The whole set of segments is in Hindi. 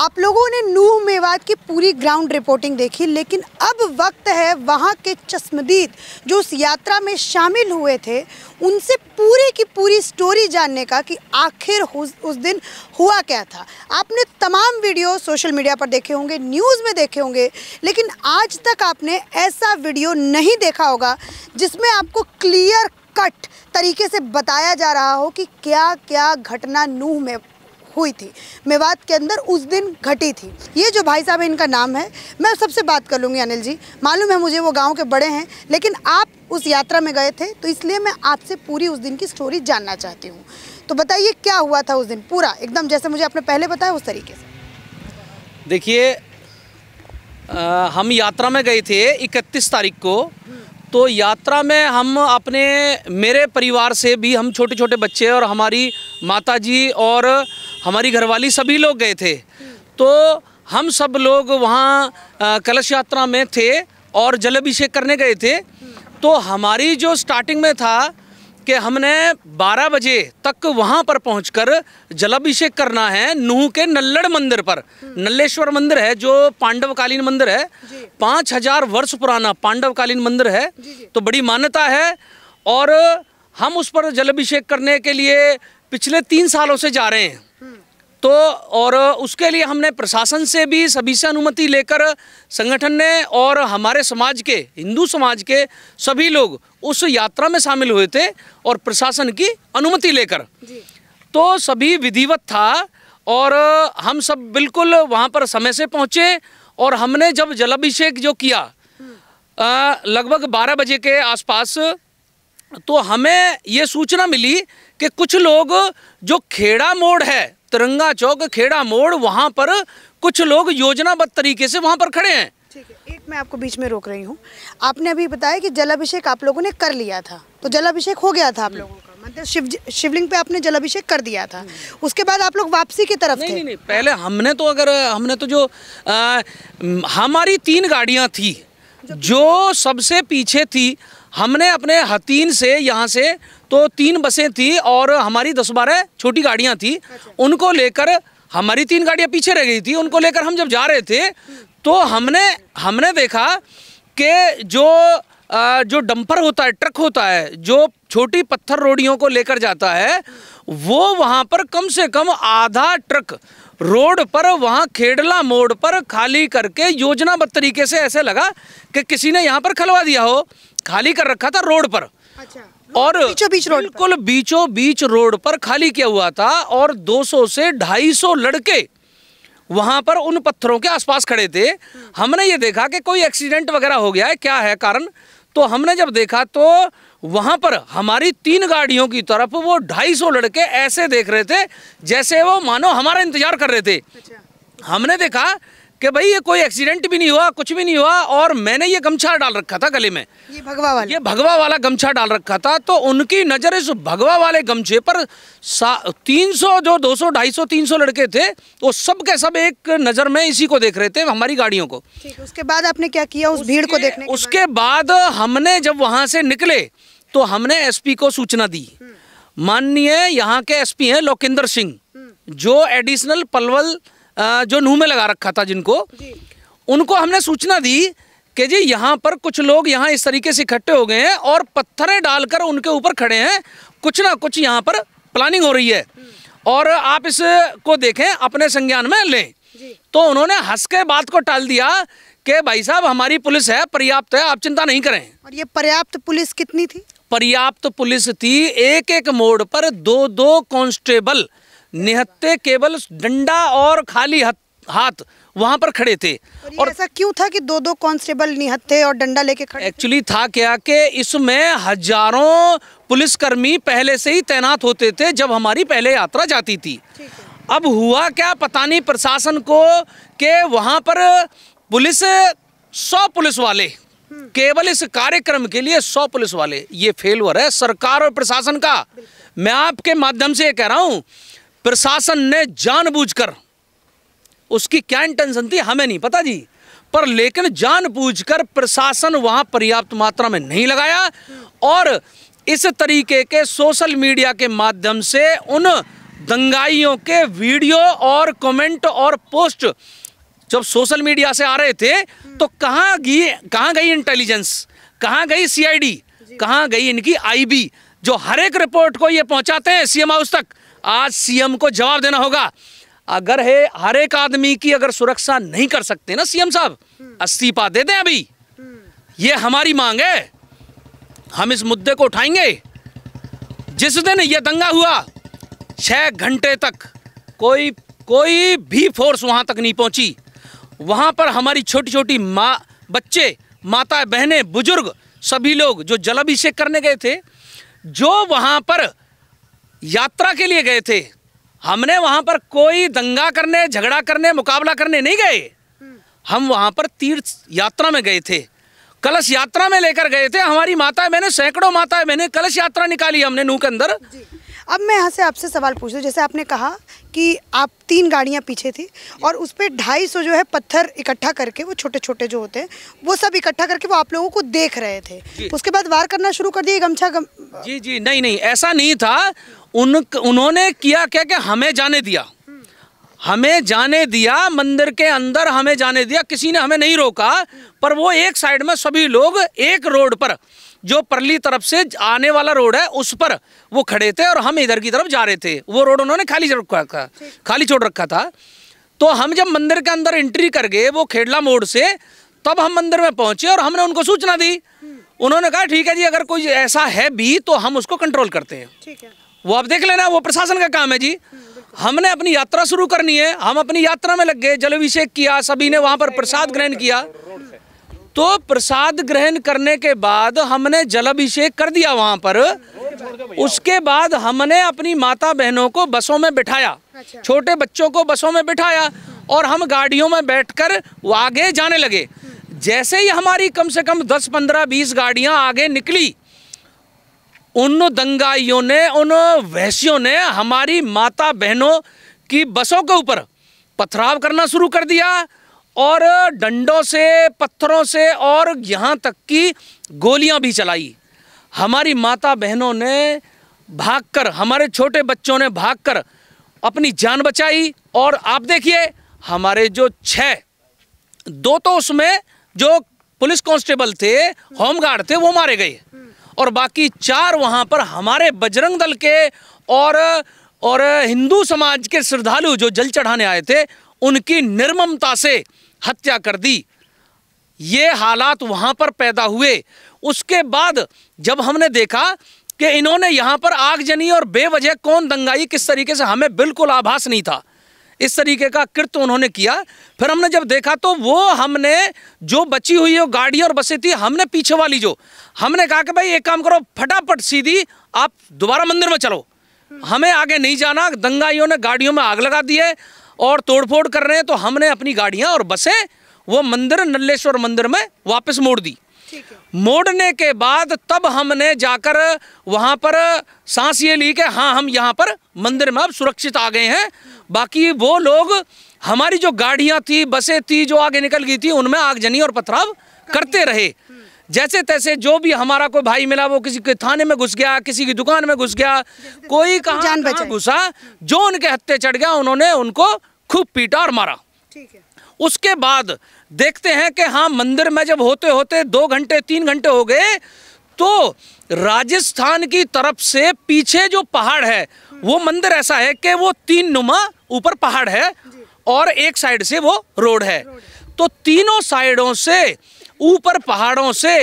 आप लोगों ने नूह मेवात की पूरी ग्राउंड रिपोर्टिंग देखी लेकिन अब वक्त है वहाँ के चश्मदीद जो उस यात्रा में शामिल हुए थे उनसे पूरी की पूरी स्टोरी जानने का कि आखिर उस दिन हुआ क्या था आपने तमाम वीडियो सोशल मीडिया पर देखे होंगे न्यूज़ में देखे होंगे लेकिन आज तक आपने ऐसा वीडियो नहीं देखा होगा जिसमें आपको क्लियर कट तरीके से बताया जा रहा हो कि क्या क्या घटना नूह में हुई थी मेवात के अंदर उस दिन घटी थी ये जो भाई साहब इनका नाम है मैं सबसे बात कर लूँगी अनिल जी मालूम है मुझे वो गाँव के बड़े हैं लेकिन आप उस यात्रा में गए थे तो इसलिए मैं आपसे पूरी उस दिन की स्टोरी जानना चाहती हूँ तो बताइए क्या हुआ था उस दिन पूरा एकदम जैसे मुझे आपने पहले बताया उस तरीके से देखिए हम यात्रा में गए थे 31 तारीख को तो यात्रा में हम अपने मेरे परिवार से भी हम छोटे छोटे बच्चे और हमारी माताजी और हमारी घरवाली सभी लोग गए थे तो हम सब लोग वहाँ कलश यात्रा में थे और जल अभिषेक करने गए थे तो हमारी जो स्टार्टिंग में था कि हमने 12 बजे तक वहाँ पर पहुँचकर जलाभिषेक करना है नूह के नल्लड़ मंदिर पर नल्लेश्वर मंदिर है जो पांडवकालीन मंदिर है पाँच हजार वर्ष पुराना पांडवकालीन मंदिर है तो बड़ी मान्यता है और हम उस पर जलाभिषेक करने के लिए पिछले तीन सालों से जा रहे हैं तो और उसके लिए हमने प्रशासन से भी सभी से अनुमति लेकर संगठन ने और हमारे समाज के हिंदू समाज के सभी लोग उस यात्रा में शामिल हुए थे और प्रशासन की अनुमति लेकर तो सभी विधिवत था और हम सब बिल्कुल वहाँ पर समय से पहुँचे और हमने जब जलाभिषेक जो किया लगभग 12 बजे के आसपास तो हमें ये सूचना मिली कि कुछ लोग जो खेड़ा मोड़ है तिरंगा चौक खेड़ा मोड़ वहाँ पर कुछ लोग योजनाबद्ध तरीके से वहाँ पर खड़े हैं ठीक है एक मैं आपको बीच में रोक रही हूँ आपने अभी बताया कि जलाभिषेक आप लोगों ने कर लिया था तो जलाभिषेक हो गया था आप लोगों का मतलब शिव शिवलिंग पे आपने जलाभिषेक कर दिया था उसके बाद आप लोग वापसी की तरफ नहीं, थे नहीं, नहीं पहले हमने तो अगर हमने तो जो आ, हमारी तीन गाड़ियाँ थी जो सबसे पीछे थी हमने अपने हतीन से यहाँ से तो तीन बसें थी और हमारी दस बारह छोटी गाड़ियाँ थी अच्छा। उनको लेकर हमारी तीन गाड़ियाँ पीछे रह गई थी उनको लेकर हम जब जा रहे थे तो हमने हमने देखा कि जो जो डंपर होता है ट्रक होता है जो छोटी पत्थर रोडियों को लेकर जाता है वो वहाँ पर कम से कम आधा ट्रक रोड पर वहाँ खेडला मोड़ पर खाली करके योजनाबद्ध तरीके से ऐसे लगा कि किसी ने यहाँ पर खलवा दिया हो खाली कर रखा था रोड पर अच्छा और बीचो बीच रोड बिल्कुल बीचो बीच रोड पर खाली किया हुआ था और 200 से 250 लड़के वहां पर उन पत्थरों के आसपास खड़े थे हमने ये देखा कि कोई एक्सीडेंट वगैरह हो गया है क्या है कारण तो हमने जब देखा तो वहां पर हमारी तीन गाड़ियों की तरफ वो 250 लड़के ऐसे देख रहे थे जैसे वो मानो हमारा इंतजार कर रहे थे अच्छा। हमने देखा कि भाई ये कोई एक्सीडेंट भी नहीं हुआ कुछ भी नहीं हुआ और मैंने ये गमछा डाल रखा था गले में ये भगवा वाला ये भगवा वाला गमछा डाल रखा था तो उनकी नज़र इस भगवा वाले गमछे पर सा तीन सौ जो दो सौ ढाई सौ तीन सौ लड़के थे वो सब के सब एक नज़र में इसी को देख रहे थे हमारी गाड़ियों को उसके बाद आपने क्या किया उस भीड़ को देखने उसके बाद हमने जब वहाँ से निकले तो हमने एस को सूचना दी हम्म। माननीय यहाँ के एस हैं लोकेंद्र सिंह हम्म। जो एडिशनल पलवल जो नूह में लगा रखा था जिनको उनको हमने सूचना दी कि जी यहाँ पर कुछ लोग यहाँ इस तरीके से इकट्ठे हो गए हैं और पत्थरें डालकर उनके ऊपर खड़े हैं कुछ ना कुछ यहाँ पर प्लानिंग हो रही है हम्म। और आप इसको देखें अपने संज्ञान में लें तो उन्होंने हंस के बात को टाल दिया कि भाई साहब हमारी पुलिस है पर्याप्त है आप चिंता नहीं करें और ये पर्याप्त पुलिस कितनी थी पर्याप्त पुलिस थी एक एक मोड़ पर दो दो कांस्टेबल निहत्ते केवल डंडा और खाली हाथ वहां पर खड़े थे और, और ऐसा क्यों था कि दो दो कांस्टेबल निहत्थे और डंडा लेके खड़े एक्चुअली था क्या कि इसमें हजारों पुलिसकर्मी पहले से ही तैनात होते थे जब हमारी पहले यात्रा जाती थी अब हुआ क्या पता नहीं प्रशासन को के वहां पर पुलिस सौ पुलिस वाले हम्म। केवल इस कार्यक्रम के लिए सौ पुलिस वाले ये फेलवर है सरकार और प्रशासन का मैं आपके माध्यम से ये कह रहा हूँ प्रशासन ने जानबूझकर उसकी क्या इंटेंशन थी हमें नहीं पता जी पर लेकिन जानबूझकर प्रशासन वहां पर्याप्त मात्रा में नहीं लगाया और इस तरीके के सोशल मीडिया के माध्यम से उन दंगाइयों के वीडियो और कमेंट और पोस्ट जब सोशल मीडिया से आ रहे थे तो कहाँ गई कहाँ गई इंटेलिजेंस कहाँ गई सीआईडी कहाँ गई इनकी आईबी जो हर एक रिपोर्ट को ये पहुंचाते हैं सीएम हाउस तक आज सीएम को जवाब देना होगा अगर है हर एक आदमी की अगर सुरक्षा नहीं कर सकते ना सीएम साहब इस्तीफा दे दें अभी ये हमारी मांग है हम इस मुद्दे को उठाएंगे जिस दिन यह दंगा हुआ छः घंटे तक कोई कोई भी फोर्स वहाँ तक नहीं पहुँची वहाँ पर हमारी छोटी छोटी माँ बच्चे माता बहनें बुजुर्ग सभी लोग जो जलाभिषेक करने गए थे जो वहाँ पर यात्रा के लिए गए थे हमने वहां पर कोई दंगा करने झगड़ा करने मुकाबला करने नहीं गए हम वहां पर तीर्थ यात्रा में गए थे कलश यात्रा में लेकर गए थे हमारी माता मैंने सैकड़ों माता है मैंने कलश यात्रा निकाली हमने नूह के अंदर अब मैं यहाँ से आपसे सवाल पूछ दूँ जैसे आपने कहा कि आप तीन गाड़ियाँ पीछे थी और उस पर ढाई सौ जो है पत्थर इकट्ठा करके वो छोटे छोटे जो होते हैं वो सब इकट्ठा करके वो आप लोगों को देख रहे थे उसके बाद वार करना शुरू कर दिया गमछा गम... जी जी नहीं नहीं ऐसा नहीं था उन उन्होंने किया क्या कि हमें जाने दिया हमें जाने दिया मंदिर के अंदर हमें जाने दिया किसी ने हमें नहीं रोका पर वो एक साइड में सभी लोग एक रोड पर जो परली तरफ से आने वाला रोड है उस पर वो खड़े थे और हम इधर की तरफ जा रहे थे वो रोड उन्होंने खाली रखा था खाली छोड़ रखा था तो हम जब मंदिर के अंदर एंट्री कर गए वो खेडला मोड़ से तब हम मंदिर में पहुंचे और हमने उनको सूचना दी उन्होंने कहा ठीक है जी अगर कोई ऐसा है भी तो हम उसको कंट्रोल करते हैं ठीक है वो आप देख लेना वो प्रशासन का काम है जी हमने अपनी यात्रा शुरू करनी है हम अपनी यात्रा में लग गए जलाभिषेक किया सभी ने वहाँ पर प्रसाद ग्रहण किया तो प्रसाद ग्रहण करने के बाद हमने जलाभिषेक कर दिया वहाँ पर उसके बाद हमने अपनी माता बहनों को बसों में बिठाया अच्छा। छोटे बच्चों को बसों में बिठाया और हम गाड़ियों में बैठकर आगे जाने लगे जैसे ही हमारी कम से कम 10, 15, 20 गाड़ियां आगे निकली उन दंगाइयों ने उन वैश्यों ने हमारी माता बहनों की बसों के ऊपर पथराव करना शुरू कर दिया और डंडों से पत्थरों से और यहाँ तक कि गोलियाँ भी चलाई हमारी माता बहनों ने भागकर हमारे छोटे बच्चों ने भागकर अपनी जान बचाई और आप देखिए हमारे जो छः दो तो उसमें जो पुलिस कांस्टेबल थे होमगार्ड थे वो मारे गए और बाकी चार वहाँ पर हमारे बजरंग दल के और और हिंदू समाज के श्रद्धालु जो जल चढ़ाने आए थे उनकी निर्ममता से हत्या कर दी ये हालात वहाँ पर पैदा हुए उसके बाद जब हमने देखा कि इन्होंने यहाँ पर आगजनी और बेवजह कौन दंगाई किस तरीके से हमें बिल्कुल आभास नहीं था इस तरीके का कृत्य उन्होंने किया फिर हमने जब देखा तो वो हमने जो बची हुई है गाड़ी और बसें थी हमने पीछे वाली जो हमने कहा कि भाई एक काम करो फटाफट सीधी आप दोबारा मंदिर में चलो हमें आगे नहीं जाना दंगाइयों ने गाड़ियों में आग लगा दी है और तोड़फोड़ कर रहे हैं तो हमने अपनी गाड़ियाँ और बसें वो मंदिर नल्लेश्वर मंदिर में वापस मोड़ दी मोड़ने के बाद तब हमने जाकर वहाँ पर सांस ये ली कि हाँ हम यहाँ पर मंदिर में अब सुरक्षित आ गए हैं बाकी वो लोग हमारी जो गाड़ियाँ थी बसें थी जो आगे निकल गई थी उनमें आगजनी और पथराव करते रहे हम्म। जैसे तैसे जो भी हमारा कोई भाई मिला वो किसी के थाने में घुस गया किसी की दुकान में घुस गया कोई कहा घुसा हम्म। जो उनके हत्ते चढ़ गया उन्होंने उनको खूब पीटा और मारा ठीक है उसके बाद देखते हैं कि हाँ मंदिर में जब होते होते दो घंटे तीन घंटे हो गए तो राजस्थान की तरफ से पीछे जो पहाड़ है वो मंदिर ऐसा है कि वो तीन नुमा ऊपर पहाड़ है और एक साइड से वो रोड है तो तीनों साइडों से ऊपर पहाड़ों से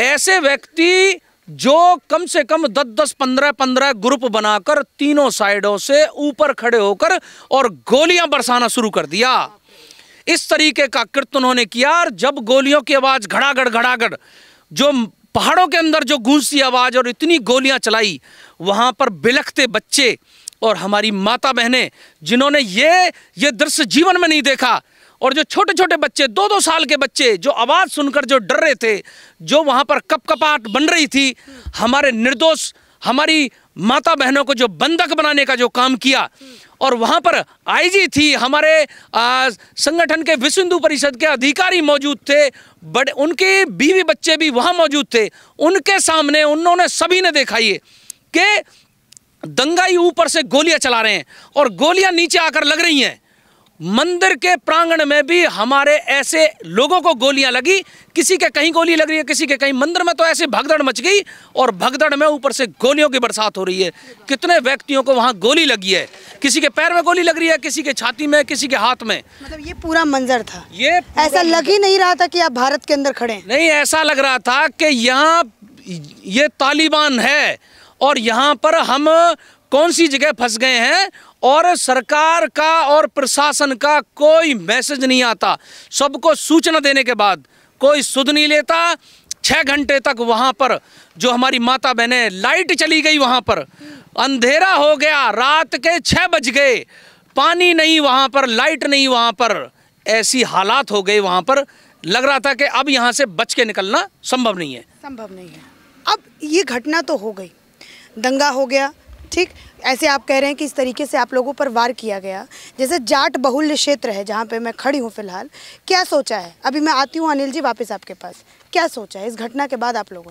ऐसे व्यक्ति जो कम से कम दस दस पंद्रह पंद्रह ग्रुप बनाकर तीनों साइडों से ऊपर खड़े होकर और गोलियां बरसाना शुरू कर दिया इस तरीके का कृत्य उन्होंने किया और जब गोलियों की आवाज़ घड़ागड़ घड़ागड़ जो पहाड़ों के अंदर जो गूंजती आवाज़ और इतनी गोलियां चलाई वहाँ पर बिलखते बच्चे और हमारी माता बहनें जिन्होंने ये ये दृश्य जीवन में नहीं देखा और जो छोटे छोटे बच्चे दो दो साल के बच्चे जो आवाज़ सुनकर जो डर रहे थे जो वहाँ पर कपकपाट बन रही थी हमारे निर्दोष हमारी माता बहनों को जो बंधक बनाने का जो काम किया और वहाँ पर आईजी थी हमारे संगठन के विश्व हिंदू परिषद के अधिकारी मौजूद थे बड़े उनके बीवी बच्चे भी वहाँ मौजूद थे उनके सामने उन्होंने सभी ने देखा ये कि दंगाई ऊपर से गोलियां चला रहे हैं और गोलियां नीचे आकर लग रही हैं मंदिर के प्रांगण में भी हमारे ऐसे लोगों को गोलियां लगी किसी के कहीं गोली लग रही है किसी के कहीं मंदिर में तो ऐसे भगदड़ मच गई और भगदड़ में ऊपर से गोलियों की बरसात हो रही है कितने व्यक्तियों को वहां गोली लगी है किसी के पैर में गोली लग रही है किसी के छाती में किसी के हाथ में मतलब ये पूरा मंजर था ये ऐसा लग ही नहीं रहा था कि आप भारत के अंदर खड़े नहीं ऐसा लग रहा था कि यहाँ ये तालिबान है और यहाँ पर हम कौन सी जगह फंस गए हैं और सरकार का और प्रशासन का कोई मैसेज नहीं आता सबको सूचना देने के बाद कोई सुध नहीं लेता छः घंटे तक वहाँ पर जो हमारी माता बहने लाइट चली गई वहाँ पर अंधेरा हो गया रात के छः बज गए पानी नहीं वहाँ पर लाइट नहीं वहाँ पर ऐसी हालात हो गए वहाँ पर लग रहा था कि अब यहाँ से बच के निकलना संभव नहीं है संभव नहीं है अब ये घटना तो हो गई दंगा हो गया ठीक ऐसे आप कह रहे हैं कि इस तरीके से आप लोगों पर वार किया गया जैसे जाट बहुल्य क्षेत्र है जहाँ पे मैं खड़ी हूँ फिलहाल क्या सोचा है अभी मैं आती हूँ अनिल जी वापस आपके पास क्या सोचा है इस घटना के बाद आप लोगों ने